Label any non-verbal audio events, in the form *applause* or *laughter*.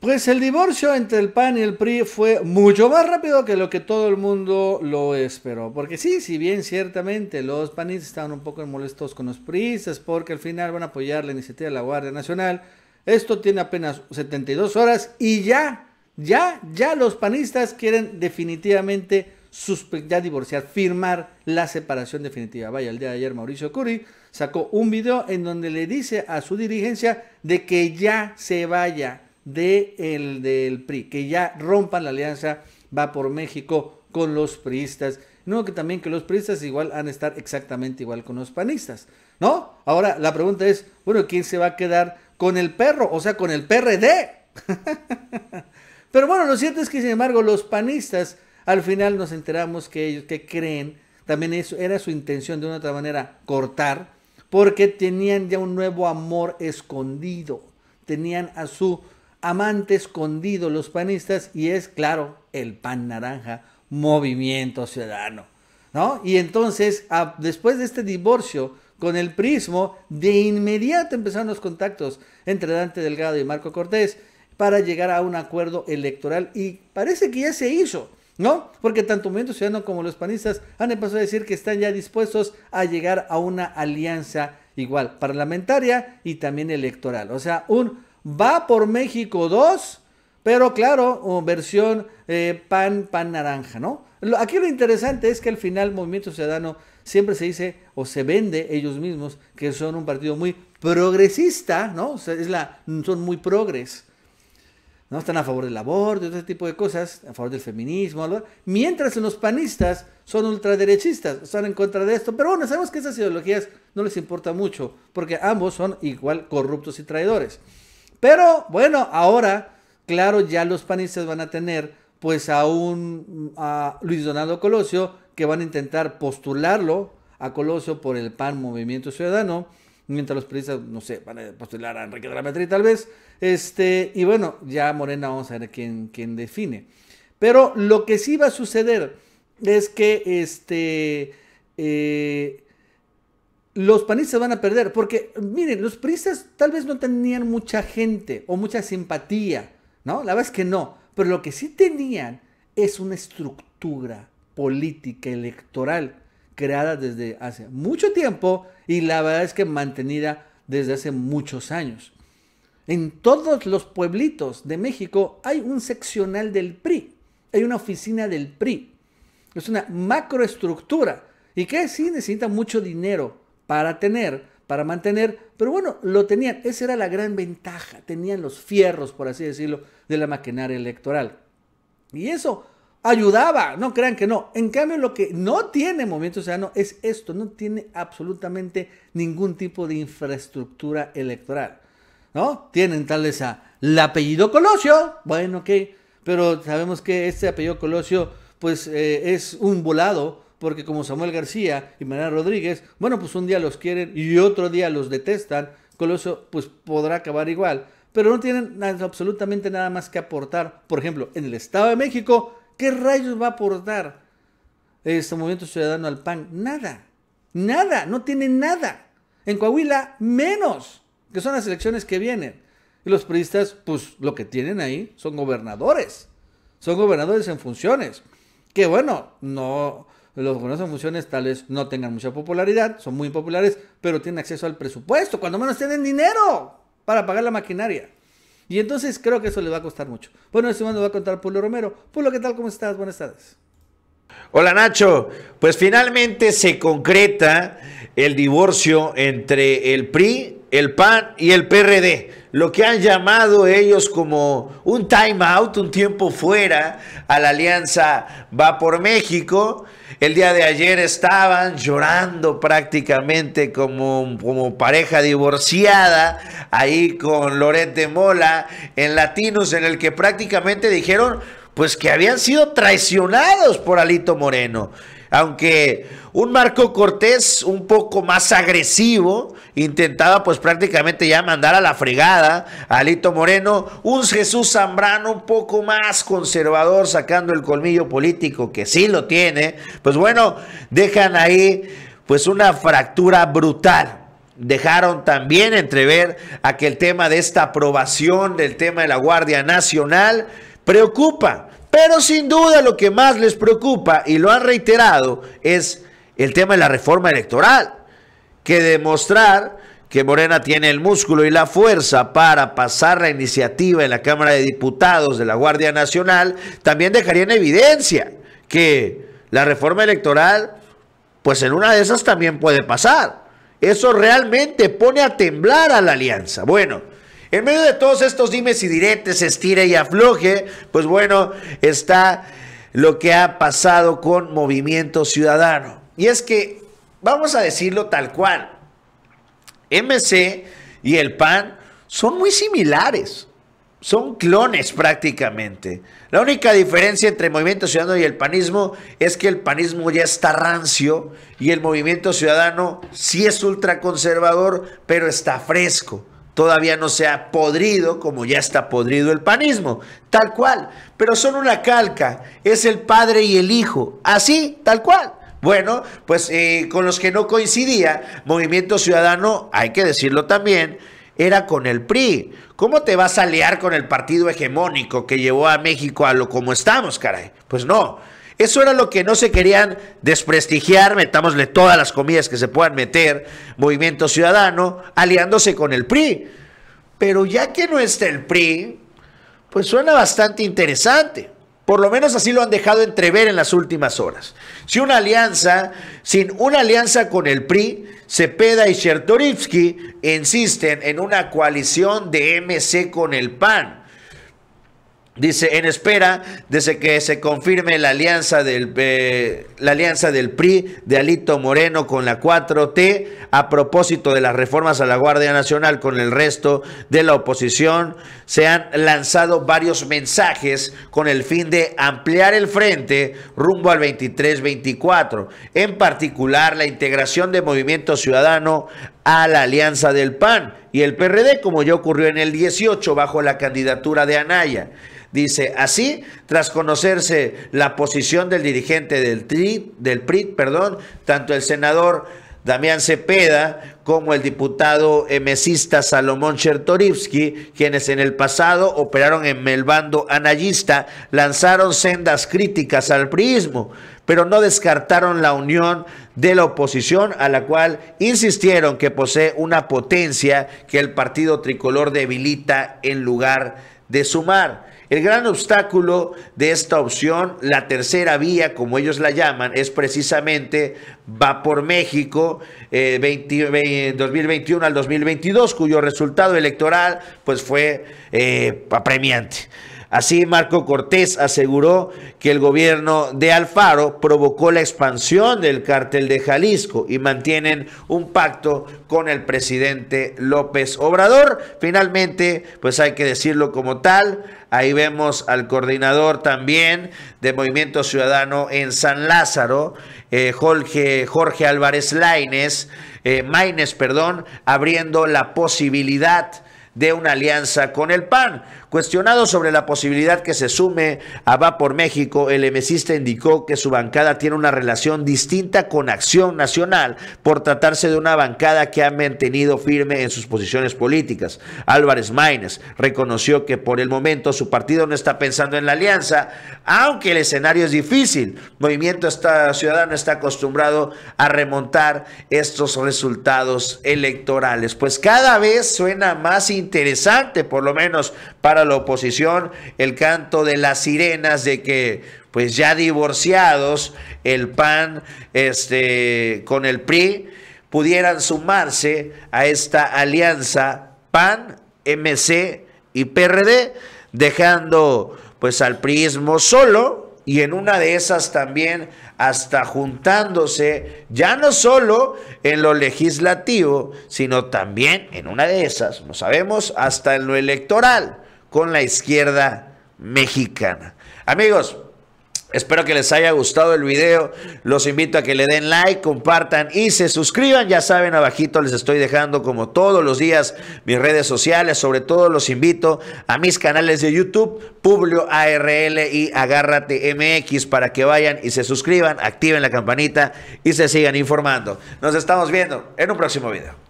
Pues el divorcio entre el PAN y el PRI fue mucho más rápido que lo que todo el mundo lo esperó. Porque sí, si bien ciertamente los panistas estaban un poco molestos con los priistas porque al final van a apoyar la iniciativa de la Guardia Nacional, esto tiene apenas 72 horas y ya, ya, ya los panistas quieren definitivamente ya divorciar, firmar la separación definitiva. Vaya, el día de ayer Mauricio Curi sacó un video en donde le dice a su dirigencia de que ya se vaya de el, del PRI, que ya rompan la alianza va por México con los priistas. No, que también que los priistas igual han de estar exactamente igual con los panistas, ¿no? Ahora la pregunta es, bueno, ¿quién se va a quedar con el perro? O sea, con el PRD. *laughs* Pero bueno, lo cierto es que sin embargo los panistas al final nos enteramos que ellos que creen, también eso era su intención de una otra manera cortar, porque tenían ya un nuevo amor escondido, tenían a su amante escondido los panistas y es, claro, el pan naranja, movimiento ciudadano. ¿no? Y entonces, después de este divorcio con el prismo, de inmediato empezaron los contactos entre Dante Delgado y Marco Cortés para llegar a un acuerdo electoral y parece que ya se hizo. ¿No? Porque tanto Movimiento Ciudadano como los panistas han empezado a decir que están ya dispuestos a llegar a una alianza igual parlamentaria y también electoral. O sea, un Va por México 2, pero claro, versión eh, pan, pan naranja, ¿no? Aquí lo interesante es que al final Movimiento Ciudadano siempre se dice o se vende ellos mismos que son un partido muy progresista, ¿no? es la, son muy progres. ¿no? Están a favor del aborto, ese tipo de cosas, a favor del feminismo, mientras los panistas son ultraderechistas, están en contra de esto. Pero bueno, sabemos que esas ideologías no les importa mucho, porque ambos son igual corruptos y traidores. Pero bueno, ahora, claro, ya los panistas van a tener pues a un Luis Donaldo Colosio que van a intentar postularlo a Colosio por el PAN Movimiento Ciudadano, mientras los periodistas, no sé, van a postular a Enrique de la Madrid tal vez. Este, y bueno, ya Morena vamos a ver quién, quién define. Pero lo que sí va a suceder es que este, eh, los panistas van a perder, porque miren, los priistas tal vez no tenían mucha gente o mucha simpatía, ¿no? La verdad es que no, pero lo que sí tenían es una estructura política electoral creada desde hace mucho tiempo y la verdad es que mantenida desde hace muchos años. En todos los pueblitos de México hay un seccional del PRI, hay una oficina del PRI, es una macroestructura y que sí necesita mucho dinero para tener, para mantener, pero bueno, lo tenían, esa era la gran ventaja, tenían los fierros, por así decirlo, de la maquinaria electoral. Y eso ayudaba, no crean que no. En cambio, lo que no tiene Movimiento Ciudadano es esto, no tiene absolutamente ningún tipo de infraestructura electoral, ¿no? Tienen tal vez a el apellido Colosio, bueno, ok, pero sabemos que este apellido Colosio, pues eh, es un volado porque como Samuel García y Mariana Rodríguez, bueno, pues un día los quieren y otro día los detestan, eso, pues podrá acabar igual, pero no tienen absolutamente nada más que aportar. Por ejemplo, en el Estado de México, ¿qué rayos va a aportar este movimiento ciudadano al PAN? Nada, nada, no tiene nada. En Coahuila, menos, que son las elecciones que vienen. Y los periodistas, pues lo que tienen ahí son gobernadores. Son gobernadores en funciones. Que bueno, no, los gobernadores de funciones tal vez no tengan mucha popularidad, son muy populares, pero tienen acceso al presupuesto, cuando menos tienen dinero para pagar la maquinaria. Y entonces creo que eso les va a costar mucho. Bueno, este momento va a contar Pulo Romero. Pulo, ¿qué tal? ¿Cómo estás? Buenas tardes. Hola Nacho, pues finalmente se concreta el divorcio entre el PRI, el PAN y el PRD lo que han llamado ellos como un time out, un tiempo fuera a la alianza Va por México. El día de ayer estaban llorando prácticamente como, como pareja divorciada, ahí con Lorete Mola en Latinos, en el que prácticamente dijeron pues que habían sido traicionados por Alito Moreno aunque un Marco Cortés un poco más agresivo, intentaba pues prácticamente ya mandar a la fregada a Alito Moreno, un Jesús Zambrano un poco más conservador, sacando el colmillo político que sí lo tiene, pues bueno, dejan ahí pues una fractura brutal dejaron también entrever a que el tema de esta aprobación del tema de la Guardia Nacional preocupa. Pero sin duda lo que más les preocupa, y lo han reiterado, es el tema de la reforma electoral, que demostrar que Morena tiene el músculo y la fuerza para pasar la iniciativa en la Cámara de Diputados de la Guardia Nacional, también dejaría en evidencia que la reforma electoral, pues en una de esas también puede pasar. Eso realmente pone a temblar a la alianza. Bueno, en medio de todos estos dimes y diretes, estire y afloje, pues bueno, está lo que ha pasado con Movimiento Ciudadano. Y es que, vamos a decirlo tal cual, MC y el PAN son muy similares, son clones prácticamente. La única diferencia entre Movimiento Ciudadano y el panismo es que el panismo ya está rancio y el Movimiento Ciudadano sí es ultraconservador, pero está fresco todavía no se ha podrido como ya está podrido el panismo, tal cual, pero son una calca, es el padre y el hijo, así, tal cual. Bueno, pues eh, con los que no coincidía, Movimiento Ciudadano, hay que decirlo también, era con el PRI. ¿Cómo te vas a aliar con el partido hegemónico que llevó a México a lo como estamos, caray? Pues no. Eso era lo que no se querían desprestigiar, metámosle todas las comidas que se puedan meter, Movimiento Ciudadano, aliándose con el PRI. Pero ya que no está el PRI, pues suena bastante interesante. Por lo menos así lo han dejado entrever en las últimas horas. Si una alianza, sin una alianza con el PRI, Cepeda y Chertorivsky insisten en una coalición de MC con el PAN. Dice, en espera desde que se confirme la alianza del, eh, la alianza del PRI de Alito Moreno con la 4T a propósito de las reformas a la Guardia Nacional con el resto de la oposición, se han lanzado varios mensajes con el fin de ampliar el frente rumbo al 23-24. En particular, la integración de Movimiento Ciudadano a la alianza del PAN y el PRD, como ya ocurrió en el 18 bajo la candidatura de Anaya. Dice, así, tras conocerse la posición del dirigente del, tri, del PRI, perdón, tanto el senador Damián Cepeda como el diputado emesista Salomón Chertorivsky, quienes en el pasado operaron en el bando anayista, lanzaron sendas críticas al priismo, pero no descartaron la unión de la oposición, a la cual insistieron que posee una potencia que el partido tricolor debilita en lugar de sumar. El gran obstáculo de esta opción, la tercera vía, como ellos la llaman, es precisamente Va por México 2021 eh, al 2022, cuyo resultado electoral pues, fue eh, apremiante. Así, Marco Cortés aseguró que el gobierno de Alfaro provocó la expansión del cártel de Jalisco y mantienen un pacto con el presidente López Obrador. Finalmente, pues hay que decirlo como tal, Ahí vemos al coordinador también de Movimiento Ciudadano en San Lázaro, eh, Jorge, Álvarez Laines, eh, Maines, perdón, abriendo la posibilidad de una alianza con el PAN. Cuestionado sobre la posibilidad que se sume a Va por México, el mesista indicó que su bancada tiene una relación distinta con Acción Nacional por tratarse de una bancada que ha mantenido firme en sus posiciones políticas. Álvarez Maínez reconoció que por el momento su partido no está pensando en la alianza, aunque el escenario es difícil. Movimiento Ciudadano está acostumbrado a remontar estos resultados electorales. Pues cada vez suena más interesante, por lo menos para la oposición el canto de las sirenas de que pues ya divorciados el PAN este, con el PRI pudieran sumarse a esta alianza PAN, MC y PRD, dejando pues al priismo solo y en una de esas también hasta juntándose ya no solo en lo legislativo, sino también en una de esas, no sabemos, hasta en lo electoral con la izquierda mexicana. Amigos, Espero que les haya gustado el video. Los invito a que le den like, compartan y se suscriban. Ya saben, abajito les estoy dejando como todos los días mis redes sociales. Sobre todo los invito a mis canales de YouTube, Publio ARL y Agárrate MX para que vayan y se suscriban, activen la campanita y se sigan informando. Nos estamos viendo en un próximo video.